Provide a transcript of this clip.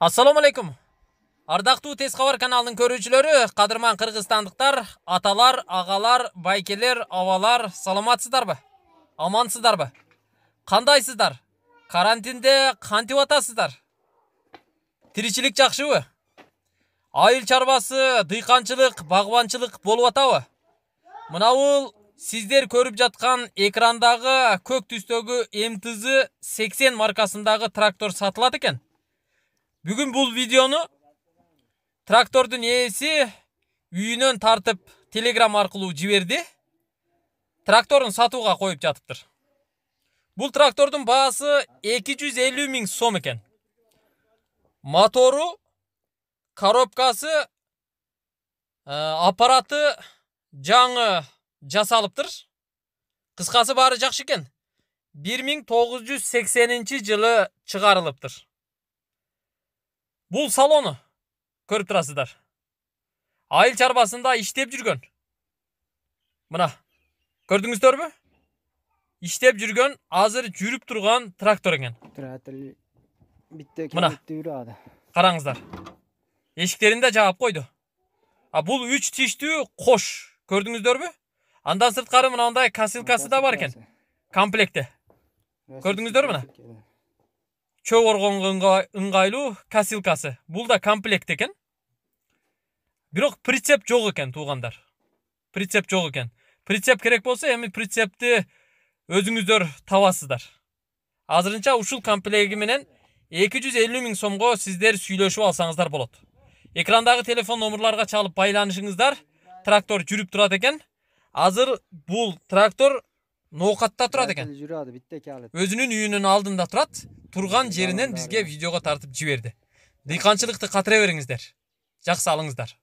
Ассаламу алейкум. Ардақту тез хабар каналының көрүүчүлөрү, қадырман қырғызстандықтар, аталар, ағалар, байкелер, авалар, Амансыздар ба? Қандайсыздар? Карантинде кантип атасыздар? Тиричилик ба? Айыл чарбасы, дыйканчылык, багбанчылык болуп атабы? Мына бул сиздер көрүп жаткан экрандагы көк түстегі МТЗ 80 маркасындағы трактор сатылат экен. Бүгін бұл видеоны трактордың иесі үйінен тартып телеграм арқылу жіберді. Тракторын сатуға қойып жатыптыр. Бұл трактордың бағасы 250 мін сом екен. Мотору, коробкасы, аппараты жаңы жасалыптыр. Қысқасы бары жақшы екен. 1980 жылы чығарылыптыр бұл салоны көріп тұрасыздар айыл чарбасында іштеп жүрген мына бі? иштеп жүрген азыр жүріп тұрған трактор екен мына қараңыздар эшиктерин да жаап койду Бұл бул үч қош, көрдіңіздер көрдүңүздөрбү андан сырткары мынандай косилкасы да бар экен комплекте Көрдіңіздер мына чөп оргонго ыңгайлуу косилкасы бул да комплект экен бирок прицеп жок экен туугандар прицеп жок экен прицеп керек болсо эми прицепти өзүңүздөр табасыздар азырынча ушул комплеги менен эки жүз элүү миң сомго сиздер сүйлөшүп алсаңыздар болот экрандагы телефон номурларга чалып байланышыңыздар трактор жүрүп турат экен азыр бул трактор ноокатта турат экен жүрөт битте өзүнүн үйүнүн алдында турат турган жеринен бизге видеого тартып жиберди дыйканчылыкты катыра бериңиздер жакшы алыңыздар